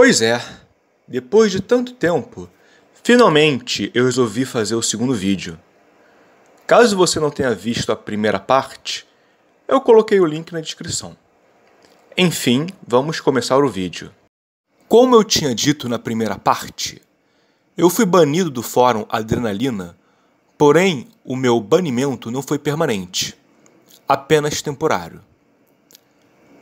Pois é, depois de tanto tempo, finalmente eu resolvi fazer o segundo vídeo. Caso você não tenha visto a primeira parte, eu coloquei o link na descrição. Enfim, vamos começar o vídeo. Como eu tinha dito na primeira parte, eu fui banido do fórum Adrenalina, porém o meu banimento não foi permanente, apenas temporário.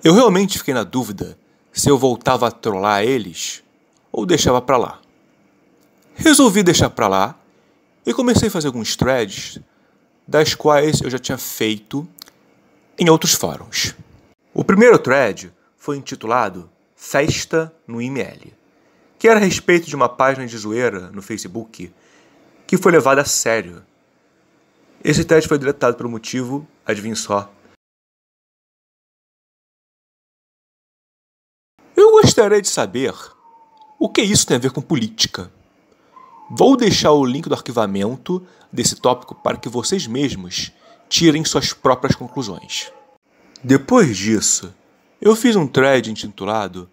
Eu realmente fiquei na dúvida se eu voltava a trollar eles ou deixava para lá. Resolvi deixar para lá e comecei a fazer alguns threads das quais eu já tinha feito em outros fóruns. O primeiro thread foi intitulado Festa no IML, que era a respeito de uma página de zoeira no Facebook que foi levada a sério. Esse thread foi deletado um motivo, adivinhe só, Gostaria de saber o que isso tem a ver com política. Vou deixar o link do arquivamento desse tópico para que vocês mesmos tirem suas próprias conclusões. Depois disso, eu fiz um thread intitulado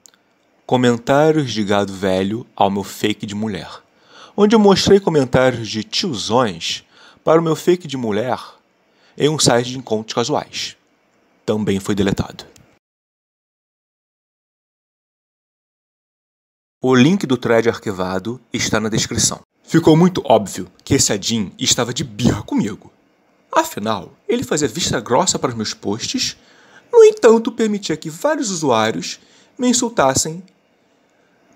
Comentários de gado velho ao meu fake de mulher, onde eu mostrei comentários de tiozões para o meu fake de mulher em um site de encontros casuais. Também foi deletado. O link do thread arquivado está na descrição. Ficou muito óbvio que esse Adin estava de birra comigo. Afinal, ele fazia vista grossa para os meus posts, no entanto, permitia que vários usuários me insultassem,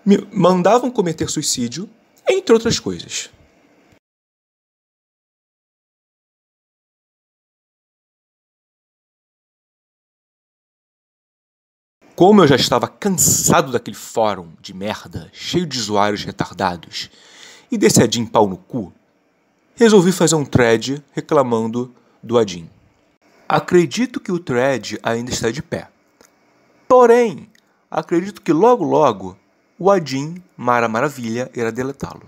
me mandavam cometer suicídio, entre outras coisas. Como eu já estava cansado daquele fórum de merda, cheio de usuários retardados, e desse Adin pau no cu, resolvi fazer um thread reclamando do Adin. Acredito que o thread ainda está de pé. Porém, acredito que logo logo o Adin Mara Maravilha irá deletá-lo.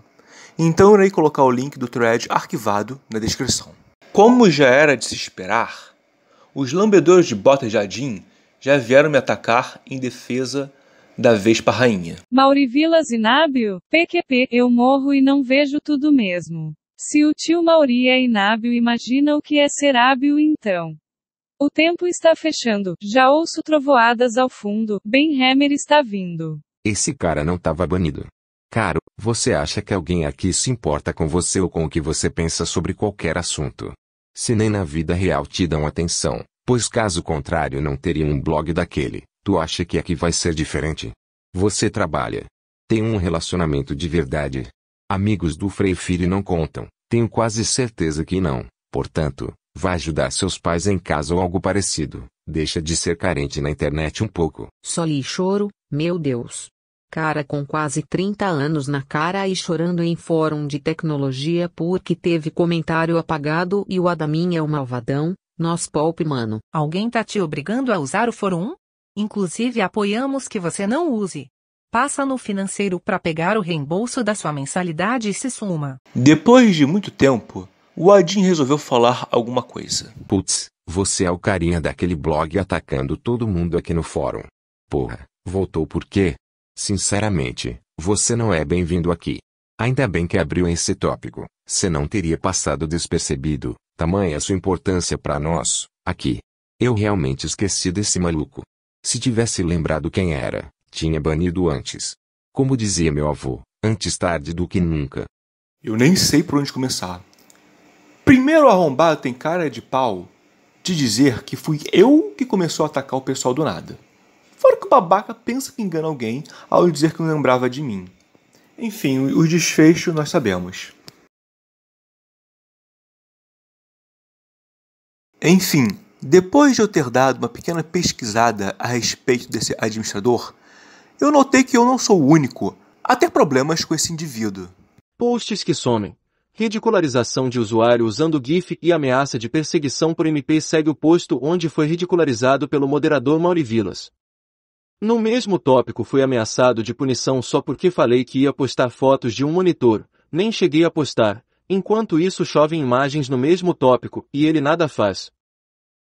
Então irei colocar o link do thread arquivado na descrição. Como já era de se esperar, os lambedores de botas de Adin já vieram me atacar em defesa da Vespa Rainha. Vilas Inábio, PQP, eu morro e não vejo tudo mesmo. Se o tio Mauri é inábil, imagina o que é ser hábil então. O tempo está fechando, já ouço trovoadas ao fundo, Ben Hammer está vindo. Esse cara não estava banido. Caro, você acha que alguém aqui se importa com você ou com o que você pensa sobre qualquer assunto? Se nem na vida real te dão atenção, Pois caso contrário não teria um blog daquele. Tu acha que aqui vai ser diferente? Você trabalha. Tem um relacionamento de verdade. Amigos do Frei Filho não contam. Tenho quase certeza que não. Portanto, vá ajudar seus pais em casa ou algo parecido. Deixa de ser carente na internet um pouco. Só li choro, meu Deus. Cara com quase 30 anos na cara e chorando em fórum de tecnologia porque teve comentário apagado e o Adamin é o malvadão, nós poupe, mano. Alguém tá te obrigando a usar o Fórum? Inclusive apoiamos que você não use. Passa no financeiro para pegar o reembolso da sua mensalidade e se suma. Depois de muito tempo, o Adin resolveu falar alguma coisa. Putz, você é o carinha daquele blog atacando todo mundo aqui no fórum. Porra, voltou por quê? Sinceramente, você não é bem-vindo aqui. Ainda bem que abriu esse tópico, senão teria passado despercebido. Tamanha sua importância para nós, aqui. Eu realmente esqueci desse maluco. Se tivesse lembrado quem era, tinha banido antes. Como dizia meu avô, antes tarde do que nunca. Eu nem sei por onde começar. Primeiro arrombado tem cara de pau de dizer que fui eu que começou a atacar o pessoal do nada. Fora que o babaca pensa que engana alguém ao dizer que não lembrava de mim. Enfim, o desfecho nós sabemos. Enfim, depois de eu ter dado uma pequena pesquisada a respeito desse administrador, eu notei que eu não sou o único a ter problemas com esse indivíduo. Posts que somem. Ridicularização de usuário usando GIF e ameaça de perseguição por MP segue o posto onde foi ridicularizado pelo moderador Mauri Vilas. No mesmo tópico fui ameaçado de punição só porque falei que ia postar fotos de um monitor, nem cheguei a postar, Enquanto isso chovem imagens no mesmo tópico, e ele nada faz.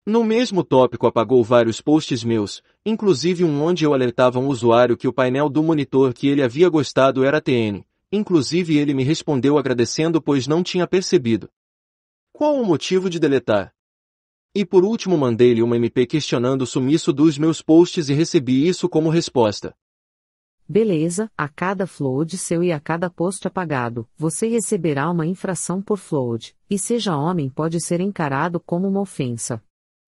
No mesmo tópico apagou vários posts meus, inclusive um onde eu alertava um usuário que o painel do monitor que ele havia gostado era TN, inclusive ele me respondeu agradecendo pois não tinha percebido. Qual o motivo de deletar? E por último mandei-lhe uma MP questionando o sumiço dos meus posts e recebi isso como resposta. Beleza, a cada flood seu e a cada post apagado, você receberá uma infração por flood, e seja homem pode ser encarado como uma ofensa.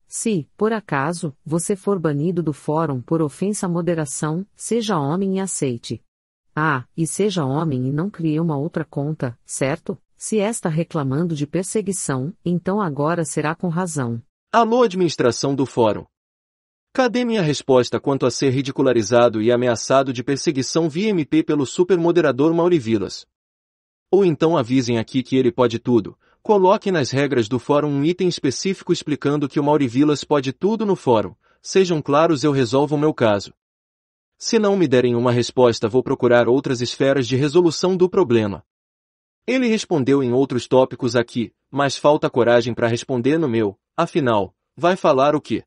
Se, por acaso, você for banido do fórum por ofensa à moderação, seja homem e aceite. Ah, e seja homem e não crie uma outra conta, certo? Se está reclamando de perseguição, então agora será com razão. Alô administração do fórum. Cadê minha resposta quanto a ser ridicularizado e ameaçado de perseguição via MP pelo supermoderador Maurivilas? Ou então avisem aqui que ele pode tudo, coloque nas regras do fórum um item específico explicando que o Maurivilas pode tudo no fórum, sejam claros eu resolvo o meu caso. Se não me derem uma resposta vou procurar outras esferas de resolução do problema. Ele respondeu em outros tópicos aqui, mas falta coragem para responder no meu, afinal, vai falar o quê?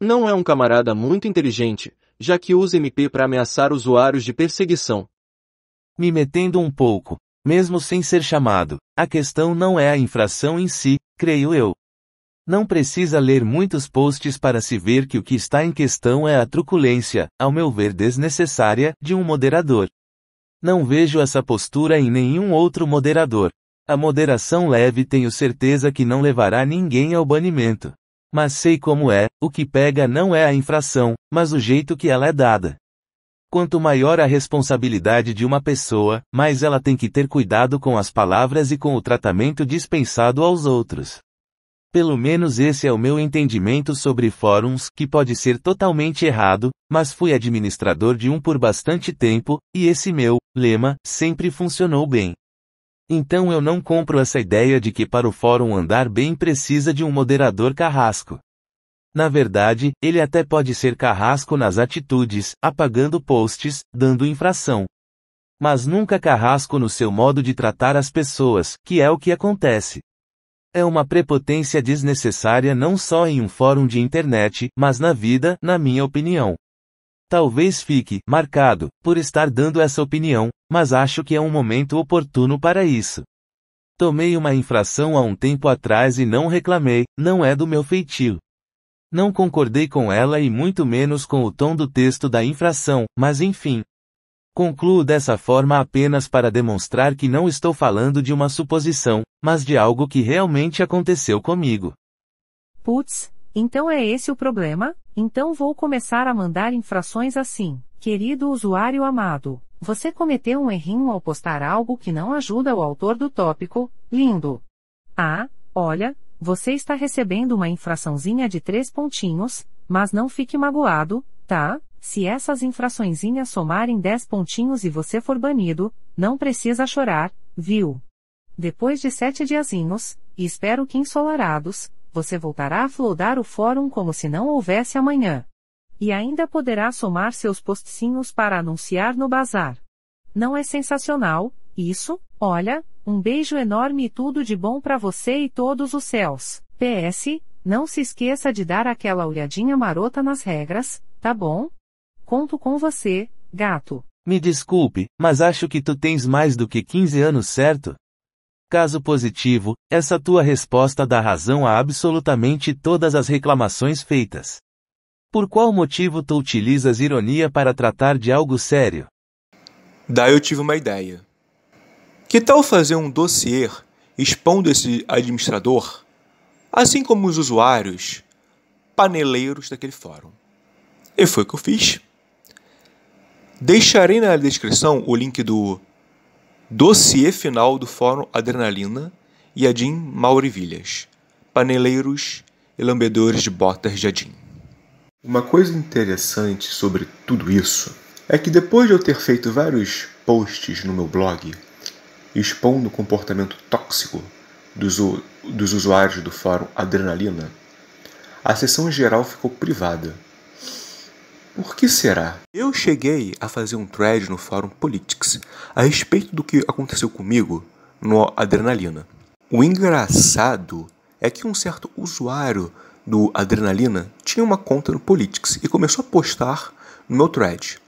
Não é um camarada muito inteligente, já que usa MP para ameaçar usuários de perseguição. Me metendo um pouco, mesmo sem ser chamado, a questão não é a infração em si, creio eu. Não precisa ler muitos posts para se ver que o que está em questão é a truculência, ao meu ver desnecessária, de um moderador. Não vejo essa postura em nenhum outro moderador. A moderação leve tenho certeza que não levará ninguém ao banimento. Mas sei como é, o que pega não é a infração, mas o jeito que ela é dada. Quanto maior a responsabilidade de uma pessoa, mais ela tem que ter cuidado com as palavras e com o tratamento dispensado aos outros. Pelo menos esse é o meu entendimento sobre fóruns, que pode ser totalmente errado, mas fui administrador de um por bastante tempo, e esse meu lema sempre funcionou bem. Então eu não compro essa ideia de que para o fórum andar bem precisa de um moderador carrasco. Na verdade, ele até pode ser carrasco nas atitudes, apagando posts, dando infração. Mas nunca carrasco no seu modo de tratar as pessoas, que é o que acontece. É uma prepotência desnecessária não só em um fórum de internet, mas na vida, na minha opinião. Talvez fique marcado por estar dando essa opinião, mas acho que é um momento oportuno para isso. Tomei uma infração há um tempo atrás e não reclamei, não é do meu feitio. Não concordei com ela e muito menos com o tom do texto da infração, mas enfim. Concluo dessa forma apenas para demonstrar que não estou falando de uma suposição, mas de algo que realmente aconteceu comigo. Putz, então é esse o problema? Então vou começar a mandar infrações assim. Querido usuário amado, você cometeu um errinho ao postar algo que não ajuda o autor do tópico, lindo. Ah, olha, você está recebendo uma infraçãozinha de três pontinhos, mas não fique magoado, tá? Se essas infraçõezinhas somarem dez pontinhos e você for banido, não precisa chorar, viu? Depois de sete diazinhos, espero que ensolarados, você voltará a flodar o fórum como se não houvesse amanhã. E ainda poderá somar seus postinhos para anunciar no bazar. Não é sensacional, isso? Olha, um beijo enorme e tudo de bom para você e todos os céus. PS, não se esqueça de dar aquela olhadinha marota nas regras, tá bom? Conto com você, gato. Me desculpe, mas acho que tu tens mais do que 15 anos, certo? Caso positivo, essa tua resposta dá razão a absolutamente todas as reclamações feitas. Por qual motivo tu utilizas ironia para tratar de algo sério? Daí eu tive uma ideia. Que tal fazer um dossiê expondo esse administrador, assim como os usuários, paneleiros daquele fórum? E foi o que eu fiz. Deixarei na descrição o link do Dossiê final do Fórum Adrenalina e Adim Maurivilhas, paneleiros e lambedores de botas de Adim. Uma coisa interessante sobre tudo isso é que depois de eu ter feito vários posts no meu blog expondo o comportamento tóxico dos, dos usuários do fórum Adrenalina, a sessão geral ficou privada por que será? Eu cheguei a fazer um thread no Fórum Politics a respeito do que aconteceu comigo no Adrenalina. O engraçado é que um certo usuário do Adrenalina tinha uma conta no Politics e começou a postar no meu thread.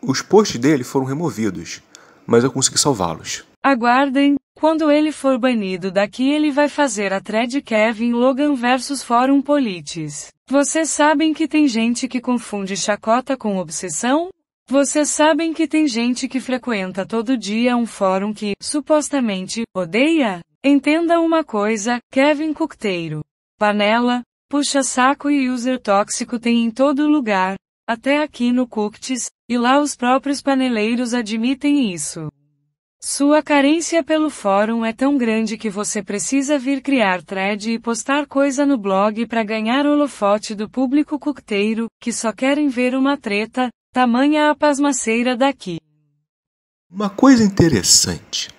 Os posts dele foram removidos, mas eu consegui salvá-los. Aguardem quando ele for banido daqui ele vai fazer a thread Kevin Logan versus Fórum Politis. Vocês sabem que tem gente que confunde chacota com obsessão? Vocês sabem que tem gente que frequenta todo dia um fórum que, supostamente, odeia? Entenda uma coisa, Kevin Cookteiro. Panela, puxa-saco e user tóxico tem em todo lugar, até aqui no Cooktis, e lá os próprios paneleiros admitem isso. Sua carência pelo fórum é tão grande que você precisa vir criar thread e postar coisa no blog para ganhar holofote do público cocteiro, que só querem ver uma treta, tamanha a pasmaceira daqui. Uma coisa interessante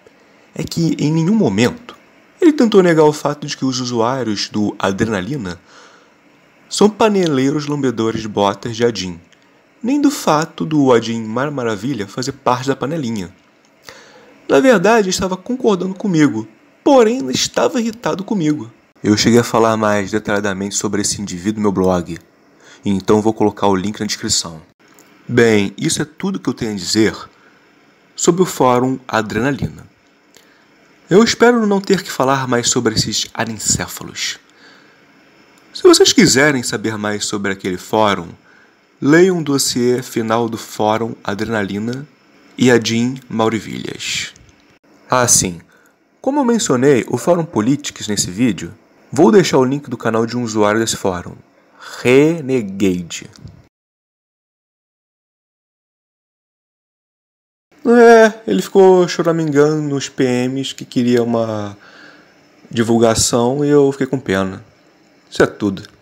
é que em nenhum momento ele tentou negar o fato de que os usuários do Adrenalina são paneleiros lambedores de botas de Adin, nem do fato do Adin Mar Maravilha fazer parte da panelinha. Na verdade, estava concordando comigo, porém estava irritado comigo. Eu cheguei a falar mais detalhadamente sobre esse indivíduo no meu blog, então vou colocar o link na descrição. Bem, isso é tudo que eu tenho a dizer sobre o fórum Adrenalina. Eu espero não ter que falar mais sobre esses anencéfalos. Se vocês quiserem saber mais sobre aquele fórum, leiam o dossiê final do Fórum Adrenalina e a Jean Maurivilhas. Ah, sim. Como eu mencionei o Fórum Politics nesse vídeo, vou deixar o link do canal de um usuário desse fórum, Renegade. É, ele ficou choramingando nos PMs que queria uma divulgação e eu fiquei com pena. Isso é tudo.